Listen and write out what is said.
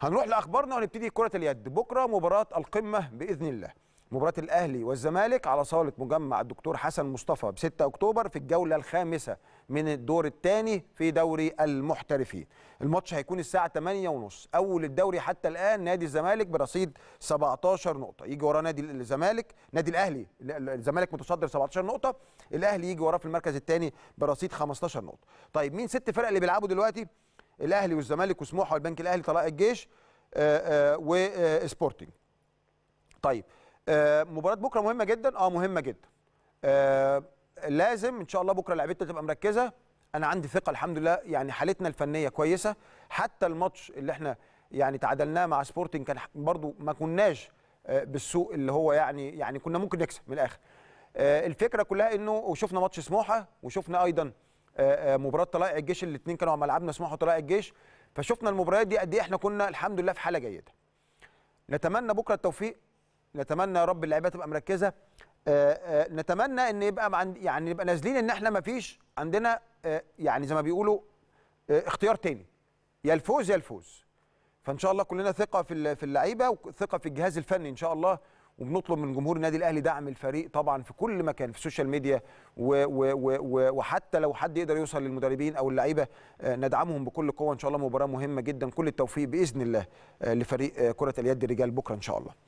هنروح لاخبارنا ونبتدي كره اليد بكره مباراه القمه باذن الله مباراه الاهلي والزمالك على صاله مجمع الدكتور حسن مصطفى ب 6 اكتوبر في الجوله الخامسه من الدور الثاني في دوري المحترفين الماتش هيكون الساعه 8:30 اول الدوري حتى الان نادي الزمالك برصيد 17 نقطه يجي وراه نادي الزمالك نادي الاهلي الزمالك متصدر 17 نقطه الاهلي يجي وراه في المركز الثاني برصيد 15 نقطه طيب مين ست فرق اللي بيلعبوا دلوقتي الاهلي والزمالك وسموحه والبنك الاهلي طلائع الجيش آه، آه، وسبورتنج طيب آه، مباراه بكره مهمه جدا اه مهمه جدا لازم ان شاء الله بكره لعيبتنا تبقى مركزه انا عندي ثقه الحمد لله يعني حالتنا الفنيه كويسه حتى الماتش اللي احنا يعني تعادلناه مع سبورتنج كان برضو ما كناش بالسوء اللي هو يعني يعني كنا ممكن نكسب من الاخر الفكره كلها انه وشفنا ماتش سموحه وشفنا ايضا آه، آه، مباراه طلائع الجيش الاثنين كانوا على ملعبنا اسمها طلائع الجيش فشفنا المباريات دي قد ايه احنا كنا الحمد لله في حاله جيده نتمنى بكره التوفيق نتمنى يا رب اللعيبه تبقى مركزه آه، نتمنى ان يبقى يعني نبقى نازلين ان احنا ما فيش عندنا يعني زي ما بيقولوا اختيار تاني يا الفوز يا الفوز فان شاء الله كلنا ثقه في اللعيبه وثقه في الجهاز الفني ان شاء الله وبنطلب من جمهور النادي الاهلي دعم الفريق طبعا في كل مكان في السوشيال ميديا و و و وحتى لو حد يقدر يوصل للمدربين او اللعيبه آه، ندعمهم بكل قوه ان شاء الله مباراه مهمه جدا كل التوفيق باذن الله آه، لفريق آه، كره اليد الرجال بكره ان شاء الله